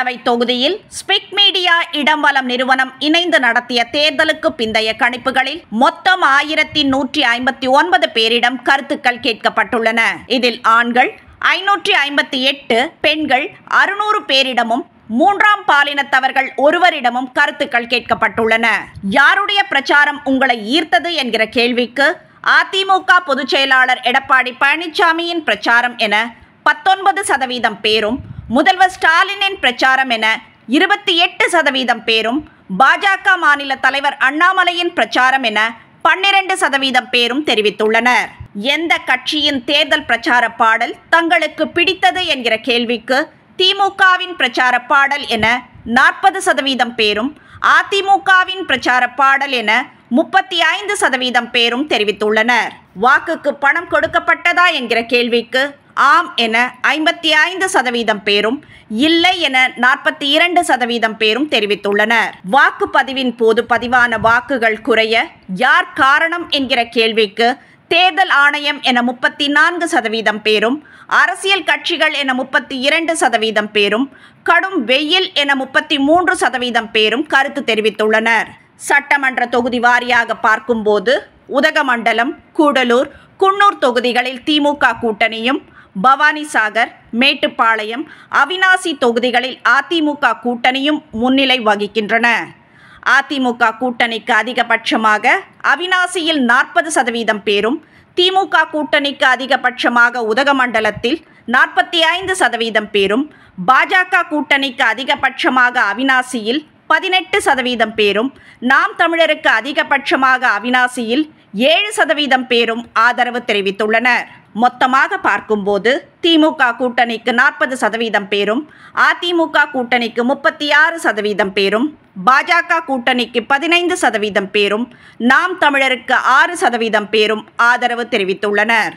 மக்களவை தொகுதியில் ஸ்பிக் மீடியா இடம்பலம் நிறுவனம் இணைந்து நடத்திய தேர்தலுக்கு பிந்தைய கணிப்புகளில் மொத்தம் ஆயிரத்தி நூற்றி ஐம்பத்தி ஒன்பது பேரிடம் கருத்துக்கள் கேட்கப்பட்டுள்ளன இதில் ஆண்கள் ஐநூற்றி ஐம்பத்தி எட்டு பெண்கள் அறுநூறு பேரிடமும் மூன்றாம் பாலினத்தவர்கள் ஒருவரிடமும் கருத்துக்கள் கேட்கப்பட்டுள்ளன யாருடைய பிரச்சாரம் உங்களை ஈர்த்தது என்கிற கேள்விக்கு அதிமுக பொதுச் செயலாளர் எடப்பாடி பழனிசாமியின் பிரச்சாரம் என பத்தொன்பது சதவீதம் பேரும் முதல்வர் ஸ்டாலினின் பிரச்சாரம் என இருபத்தி எட்டு சதவீதம் பேரும் பாஜக மாநில தலைவர் அண்ணாமலையின் பிரச்சாரம் என பன்னிரண்டு சதவீதம் பேரும் தெரிவித்துள்ளனர் எந்த கட்சியின் தேர்தல் பிரச்சார பாடல் தங்களுக்கு பிடித்தது என்கிற கேள்விக்கு திமுகவின் பிரச்சார பாடல் என நாற்பது சதவீதம் பேரும் அதிமுகவின் பிரச்சார பாடல் என முப்பத்தி ஐந்து சதவீதம் பேரும் தெரிவித்துள்ளனர் வாக்குக்கு பணம் கொடுக்கப்பட்டதா என்கிற கேள்விக்கு ஆம் என ஐம்பத்தி ஐந்து சதவீதம் பேரும் இல்லை என நாற்பத்தி இரண்டு சதவீதம் பேரும் தெரிவித்துள்ளனர் வாக்குப்பதிவின் போது பதிவான வாக்குகள் குறைய யார் காரணம் என்கிற கேள்விக்கு தேர்தல் ஆணையம் என முப்பத்தி நான்கு சதவீதம் பேரும் அரசியல் கட்சிகள் என முப்பத்தி இரண்டு சதவீதம் பேரும் கடும் வெயில் என முப்பத்தி மூன்று சதவீதம் பேரும் கருத்து தெரிவித்துள்ளனர் சட்டமன்ற தொகுதி வாரியாக பார்க்கும்போது உதகமண்டலம் கூடலூர் குன்னூர் தொகுதிகளில் திமுக கூட்டணியும் பவானி சாகர் மேட்டுப்பாளையம் அவினாசி தொகுதிகளில் அதிமுக கூட்டணியும் முன்னிலை வகிக்கின்றன அதிமுக கூட்டணிக்கு அதிகபட்சமாக அவினாசியில் நாற்பது சதவீதம் பேரும் திமுக கூட்டணிக்கு அதிகபட்சமாக உதகமண்டலத்தில் நாற்பத்தி ஐந்து சதவீதம் பேரும் பாஜக கூட்டணிக்கு அதிகபட்சமாக அவினாசியில் பதினெட்டு சதவீதம் பேரும் நாம் தமிழருக்கு அதிகபட்சமாக அவினாசியில் ஏழு சதவீதம் பேரும் ஆதரவு தெரிவித்துள்ளனர் மொத்தமாக பார்க்கும்போது திமுக கூட்டணிக்கு நாற்பது சதவீதம் பேரும் அதிமுக கூட்டணிக்கு முப்பத்தி ஆறு சதவீதம் பேரும் பாஜக கூட்டணிக்கு பதினைந்து சதவீதம் பேரும் நாம் தமிழருக்கு ஆறு சதவீதம் பேரும் ஆதரவு தெரிவித்துள்ளனர்